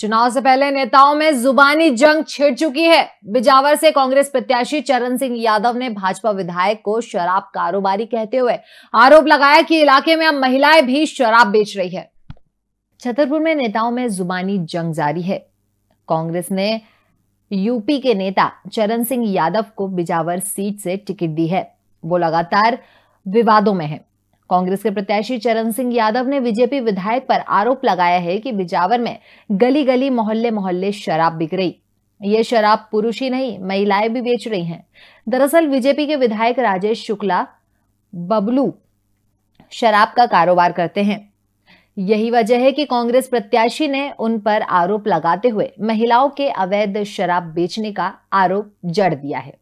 चुनाव से पहले नेताओं में जुबानी जंग छिड़ चुकी है बिजावर से कांग्रेस प्रत्याशी चरण सिंह यादव ने भाजपा विधायक को शराब कारोबारी कहते हुए आरोप लगाया कि इलाके में अब महिलाएं भी शराब बेच रही है छतरपुर में नेताओं में जुबानी जंग जारी है कांग्रेस ने यूपी के नेता चरण सिंह यादव को बिजावर सीट से टिकट दी है वो लगातार विवादों में है कांग्रेस के प्रत्याशी चरण सिंह यादव ने बीजेपी विधायक पर आरोप लगाया है कि बिजावर में गली गली मोहल्ले मोहल्ले शराब बिक रही ये शराब पुरुष ही नहीं महिलाएं भी बेच रही हैं दरअसल बीजेपी के विधायक राजेश शुक्ला बबलू शराब का कारोबार करते हैं यही वजह है कि कांग्रेस प्रत्याशी ने उन पर आरोप लगाते हुए महिलाओं के अवैध शराब बेचने का आरोप जड़ दिया है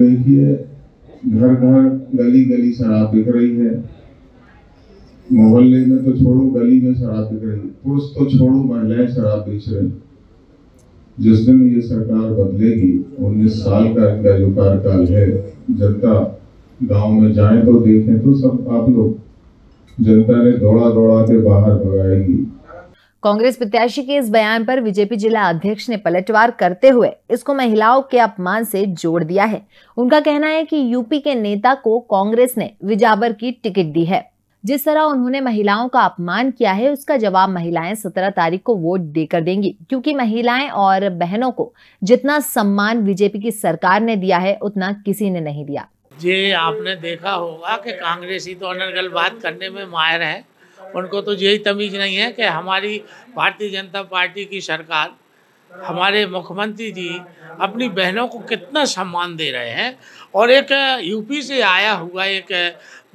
देखिए घर घर गली गली शराब बिक रही है मोहल्ले में तो छोड़ो गली में शराब बिक रही पुरुष तो छोड़ो महिलाएं शराब बेच रही जिस दिन ये सरकार बदलेगी उन्नीस साल का इनका जो कार्यकाल है जनता गांव में जाए तो देखें तो सब आप लोग जनता ने दौड़ा दौड़ा के बाहर भगाएगी कांग्रेस प्रत्याशी के इस बयान पर बीजेपी जिला अध्यक्ष ने पलटवार करते हुए इसको महिलाओं के अपमान से जोड़ दिया है उनका कहना है कि यूपी के नेता को कांग्रेस ने विजावर की टिकट दी है जिस तरह उन्होंने महिलाओं का अपमान किया है उसका जवाब महिलाएं सत्रह तारीख को वोट देकर देंगी क्योंकि महिलाएं और बहनों को जितना सम्मान बीजेपी की सरकार ने दिया है उतना किसी ने नहीं दिया ये आपने देखा होगा कि कांग्रेस ही तो अनर्गल बात करने में माहिर है उनको तो यही तमीज नहीं है कि हमारी भारतीय जनता पार्टी की सरकार हमारे मुख्यमंत्री जी अपनी बहनों को कितना सम्मान दे रहे हैं और एक यूपी से आया हुआ एक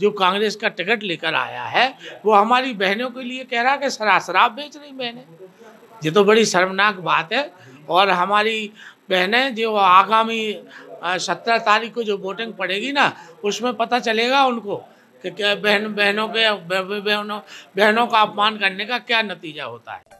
जो कांग्रेस का टिकट लेकर आया है वो हमारी बहनों के लिए कह रहा है कि सरा शराब बेच रही बहने ये तो बड़ी शर्मनाक बात है और हमारी बहनें जो आगामी सत्रह तारीख को जो वोटिंग पड़ेगी ना उसमें पता चलेगा उनको कि बहन बहनों के बहनों बहनों का अपमान करने का क्या नतीजा होता है